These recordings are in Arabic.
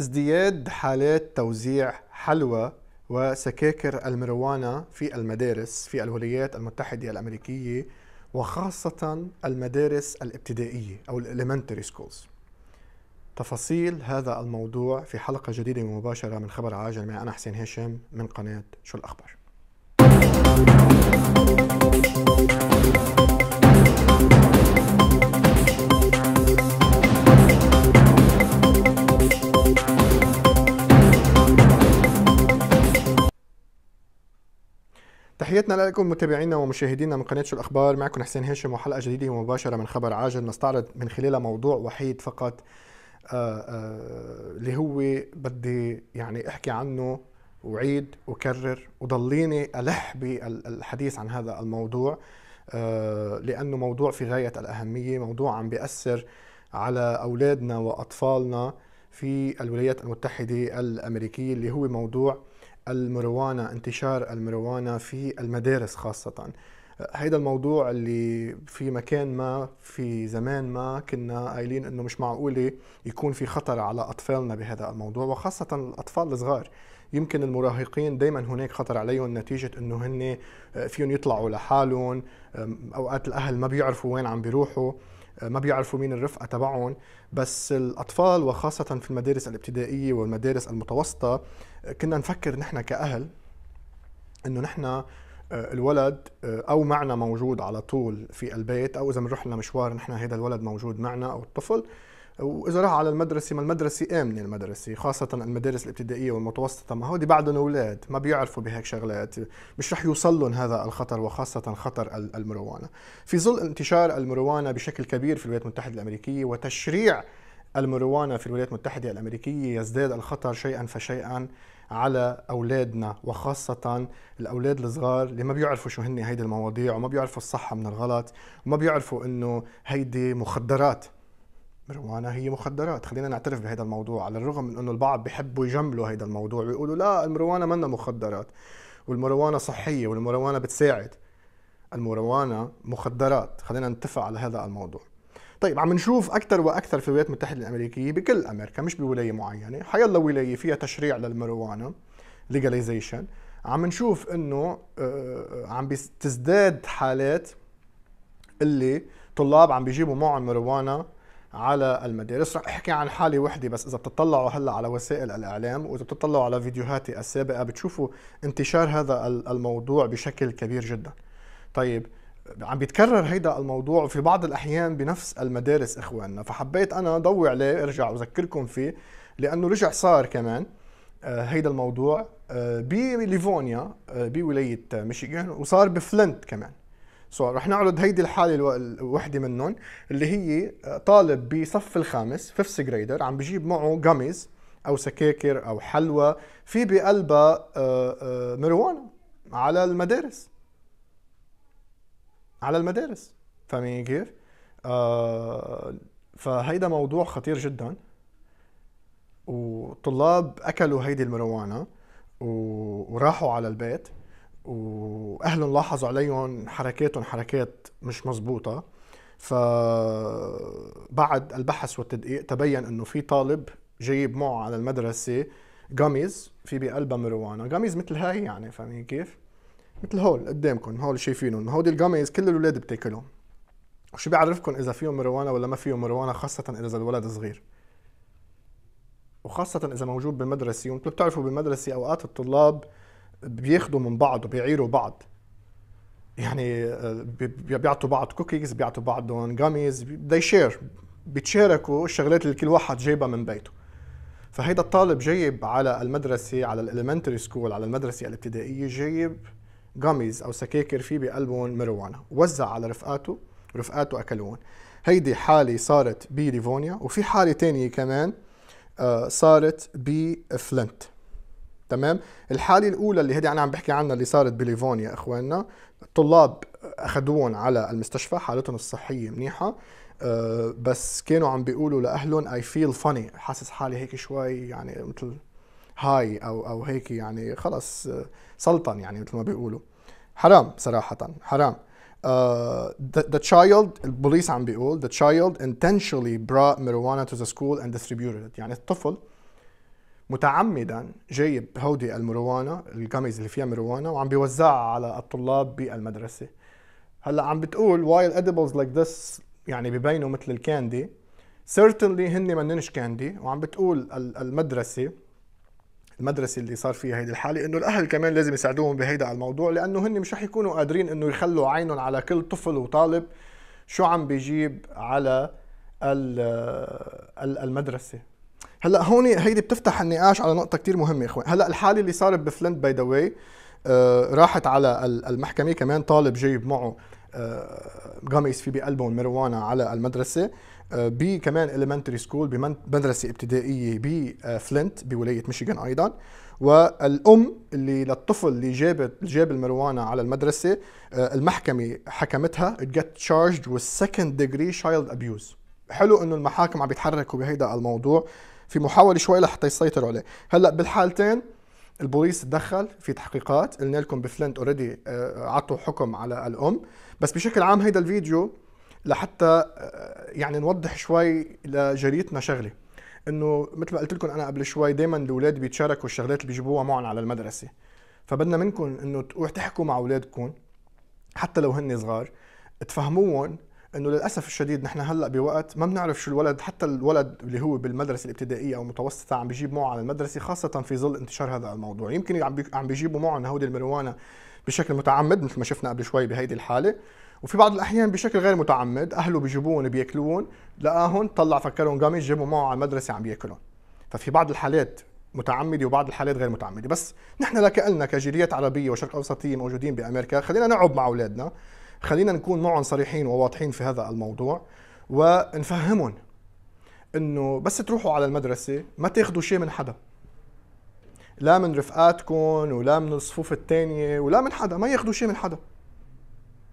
ازدياد حالات توزيع حلوى وسكاكر المروانة في المدارس في الولايات المتحدة الأمريكية وخاصة المدارس الابتدائية أو الإليمنتري سكولز تفاصيل هذا الموضوع في حلقة جديدة مباشرة من خبر عاجل مع أنا حسين هاشم من قناة شو الأخبار تحياتنا لكم متابعينا ومشاهدينا من قناه شو الاخبار معكم حسين هاشم وحلقه جديده ومباشره من خبر عاجل نستعرض من خلالها موضوع وحيد فقط آه، آه، اللي هو بدي يعني احكي عنه وعيد وكرر وضليني الح بالحديث عن هذا الموضوع آه، لانه موضوع في غايه الاهميه موضوع عم بياثر على اولادنا واطفالنا في الولايات المتحده الامريكيه اللي هو موضوع المروانة انتشار المروانة في المدارس خاصة هيدا الموضوع اللي في مكان ما في زمان ما كنا قايلين انه مش معقولة يكون في خطر على اطفالنا بهذا الموضوع وخاصة الاطفال الصغار يمكن المراهقين دائما هناك خطر عليهم نتيجة انه هن آه، فيهم يطلعوا لحالهم اوقات الاهل ما بيعرفوا وين عم بيروحوا ما بيعرفوا مين الرفقه تبعهم بس الاطفال وخاصه في المدارس الابتدائيه والمدارس المتوسطه كنا نفكر نحن كاهل انه نحن آه، الولد آه، او معنا موجود على طول في البيت او اذا بنروح لمشوار نحن هذا الولد موجود معنا او الطفل واذا راح على المدرسه ما المدرسه امنه المدرسه خاصه المدارس الابتدائيه والمتوسطه ما هودي بعدهم اولاد ما بيعرفوا بهيك شغلات مش رح يوصل لهم هذا الخطر وخاصه خطر المروانه في ظل انتشار المروانه بشكل كبير في الولايات المتحده الامريكيه وتشريع المروانه في الولايات المتحده الامريكيه يزداد الخطر شيئا فشيئا على اولادنا وخاصه الاولاد الصغار اللي ما بيعرفوا شو هن هيدي المواضيع وما بيعرفوا الصح من الغلط وما بيعرفوا انه هيدي مخدرات مروانة هي مخدرات خلينا نعترف بهذا الموضوع على الرغم من انه البعض بيحبوا يجملوا هذا الموضوع ويقولوا لا المروانة منا مخدرات والمروانة صحية والمروانة بتساعد المروانة مخدرات خلينا نتفق على هذا الموضوع طيب عم نشوف اكثر واكثر في الولايات المتحده الامريكيه بكل امريكا مش بولايه معينه حيلا ولايه فيها تشريع للمروانه ليجاليزيشن عم نشوف انه آه، آه، عم تزداد حالات اللي طلاب عم بيجيبوا معهم مروانه على المدارس رح احكي عن حالي وحدي بس اذا بتطلعوا هلا على وسائل الاعلام واذا بتطلعوا على فيديوهاتي السابقه بتشوفوا انتشار هذا الموضوع بشكل كبير جدا طيب عم بيتكرر هيدا الموضوع في بعض الاحيان بنفس المدارس اخواننا فحبيت انا ضوي عليه ارجع اذكركم فيه لانه رجع صار كمان آه، هيدا الموضوع آه، بليفونيا آه، بولايه ميشيغان وصار بفلنت كمان سو رح نعرض هيدي الحاله الوحده منهم اللي هي آه، طالب بصف الخامس فيفث جريدر عم بجيب معه جاميز او سكاكر او حلوى في بقلبها آه، آه، مروان على المدارس على المدارس فاهمين كيف؟ فهيدا موضوع خطير جدا وطلاب اكلوا هيدي المروانه وراحوا على البيت واهلهم لاحظوا عليهم حركاتهم حركات مش مزبوطة فبعد البحث والتدقيق تبين انه في طالب جايب معه على المدرسة جاميز في بقلبها مروانا جاميز مثل هاي يعني فاهمين كيف؟ مثل هول قدامكم هول شايفينهم هودي الجاميز كل الاولاد بتاكلهم وشو بيعرفكم اذا فيهم مروانا ولا ما فيهم مروانا خاصة اذا الولد صغير وخاصة اذا موجود بالمدرسة وانتم بتعرفوا بالمدرسة اوقات الطلاب بياخدوا من بعض وبيعيروا بعض يعني آه، بيعطوا بعض كوكيز بيعطوا بعضهم جاميز بدي شير بيتشاركوا الشغلات اللي كل واحد جايبها من بيته فهيدا الطالب جايب على المدرسة على الاليمنتري سكول على المدرسة الابتدائية جايب جاميز أو سكاكر في بقلبهم مروانة وزع على رفقاته رفقاته أكلوهم هيدي حالة صارت بليفونيا وفي حالة تانية كمان آه، صارت بفلنت تمام الحاله الاولى اللي هدي انا عم بحكي عنها اللي صارت بليفونيا اخواننا الطلاب اخذوهم على المستشفى حالتهم الصحيه منيحه أه بس كانوا عم بيقولوا لاهلهم اي فيل فاني حاسس حالي هيك شوي يعني مثل هاي او او هيك يعني خلص آه، سلطن يعني مثل ما بيقولوا حرام صراحه حرام Uh, the, the child, البوليس عم بيقول the child intentionally brought marijuana to the school and distributed it يعني الطفل متعمدا جايب هودي المروانة الجاميز اللي فيها مروانة وعم بيوزعها على الطلاب بالمدرسة هلا عم بتقول وايل edibles like this يعني ببينوا مثل الكاندي certainly هن مننش كاندي وعم بتقول المدرسة المدرسة اللي صار فيها هيدي الحالة انه الاهل كمان لازم يساعدوهم بهيدا الموضوع لانه هن مش رح يكونوا قادرين انه يخلوا عينهم على كل طفل وطالب شو عم بيجيب على المدرسة هلا هون هيدي بتفتح النقاش على نقطه كثير مهمه يا اخوان هلا الحاله اللي صارت بفلنت باي ذا واي آه، راحت على المحكمه كمان طالب جايب معه غميس آه، في بقلبه المروانة على المدرسة آه، بكمان elementary سكول بمدرسة ابتدائية بفلنت بولاية ميشيغان أيضا والأم اللي للطفل اللي جابت جاب المروانة على المدرسة المحكمة حكمتها it got charged with second degree child abuse حلو انه المحاكم عم بيتحركوا بهيدا الموضوع في محاوله شوي لحتى يسيطروا عليه هلا بالحالتين البوليس تدخل في تحقيقات قلنا لكم بفلنت اوريدي آه، عطوا حكم على الام بس بشكل عام هيدا الفيديو لحتى آه، يعني نوضح شوي لجريتنا شغله انه مثل ما قلت لكم انا قبل شوي دائما الاولاد بيتشاركوا الشغلات اللي بيجيبوها معهم على المدرسه فبدنا منكم انه تحكوا مع اولادكم حتى لو هن صغار تفهموهم انه للاسف الشديد نحن هلا بوقت ما بنعرف شو الولد حتى الولد اللي هو بالمدرسه الابتدائيه او المتوسطه عم بيجيب معه على المدرسه خاصه في ظل انتشار هذا الموضوع يمكن عم عم معه معهم هودي المروانه بشكل متعمد مثل ما شفنا قبل شوي بهيدي الحاله وفي بعض الاحيان بشكل غير متعمد اهله بيجيبوهم بياكلوهم لقاهم طلع فكرهم قامش جابوا معه على المدرسه عم ياكلهم ففي بعض الحالات متعمده وبعض الحالات غير متعمده بس نحن لك كجاليات عربيه وشرق اوسطيه موجودين بامريكا خلينا نعب مع اولادنا خلينا نكون معهم صريحين وواضحين في هذا الموضوع ونفهمهم انه بس تروحوا على المدرسه ما تاخذوا شيء من حدا لا من رفقاتكم ولا من الصفوف الثانيه ولا من حدا ما ياخذوا شيء من حدا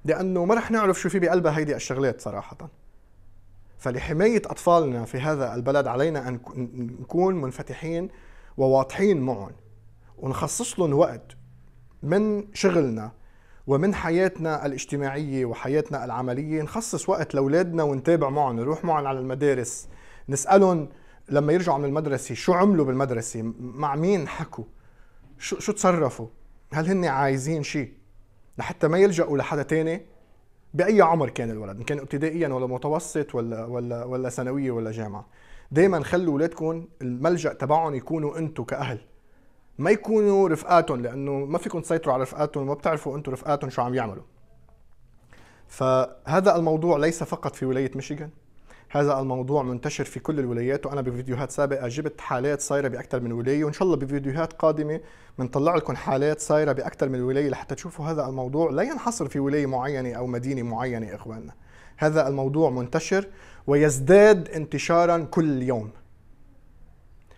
لانه ما رح نعرف شو في بقلبها هيدي الشغلات صراحه فلحمايه اطفالنا في هذا البلد علينا ان نكون منفتحين وواضحين معهم ونخصص لهم وقت من شغلنا ومن حياتنا الاجتماعية وحياتنا العملية نخصص وقت لأولادنا ونتابع معهم نروح معهم على المدارس نسألهم لما يرجعوا من المدرسة شو عملوا بالمدرسة مع مين حكوا شو, شو تصرفوا هل هن عايزين شيء لحتى ما يلجأوا لحدا تاني بأي عمر كان الولد إن كان ابتدائيا ولا متوسط ولا ولا ولا ثانوية ولا جامعة دايما خلوا أولادكم الملجأ تبعهم يكونوا أنتم كأهل ما يكونوا رفقاتهم لانه ما فيكم تسيطروا على رفقاتهم وما بتعرفوا انتم رفقاتهم شو عم يعملوا فهذا الموضوع ليس فقط في ولايه ميشيغان هذا الموضوع منتشر في كل الولايات وانا بفيديوهات سابقه جبت حالات صايره باكثر من ولايه وان شاء الله بفيديوهات قادمه بنطلع لكم حالات صايره باكثر من ولايه لحتى تشوفوا هذا الموضوع لا ينحصر في ولايه معينه او مدينه معينه اخواننا هذا الموضوع منتشر ويزداد انتشارا كل يوم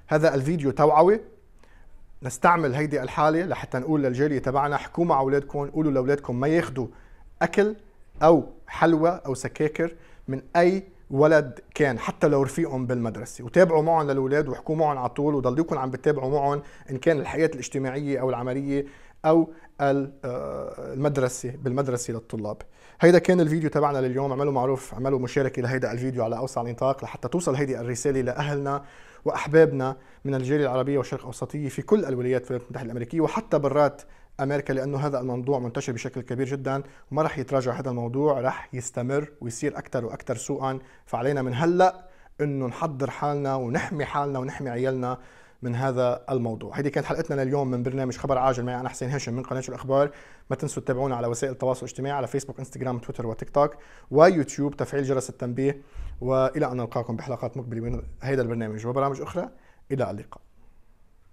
هذا الفيديو توعوي نستعمل هيدي الحاله لحتى نقول للجاليه تبعنا حكوا مع اولادكم قولوا لاولادكم ما ياخذوا اكل او حلوى او سكاكر من اي ولد كان حتى لو رفيقهم بالمدرسة وتابعوا معهم للأولاد وحكوا معهم على طول وضلوكم عم بتابعوا معهم إن كان الحياة الاجتماعية أو العملية او آه، المدرسه بالمدرسه للطلاب هيدا كان الفيديو تبعنا لليوم اعملوا معروف اعملوا مشاركه لهيدا الفيديو على اوسع النطاق لحتى توصل هيدي الرساله لاهلنا واحبابنا من الجاليه العربيه والشرق الاوسطيه في كل الولايات في الولايات المتحده الامريكيه وحتى برات امريكا لانه هذا الموضوع منتشر بشكل كبير جدا وما راح يتراجع هذا الموضوع راح يستمر ويصير اكثر واكثر سوءا فعلينا من هلا انه نحضر حالنا ونحمي حالنا ونحمي عيالنا من هذا الموضوع هذه كانت حلقتنا لليوم من برنامج خبر عاجل معي أنا حسين هاشم من قناة الأخبار ما تنسوا تتابعونا على وسائل التواصل الاجتماعي على فيسبوك انستغرام تويتر وتيك توك ويوتيوب تفعيل جرس التنبيه وإلى أن نلقاكم بحلقات مقبلة من هذا البرنامج وبرامج أخرى إلى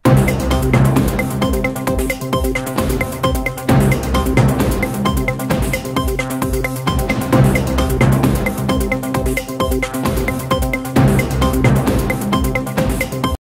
اللقاء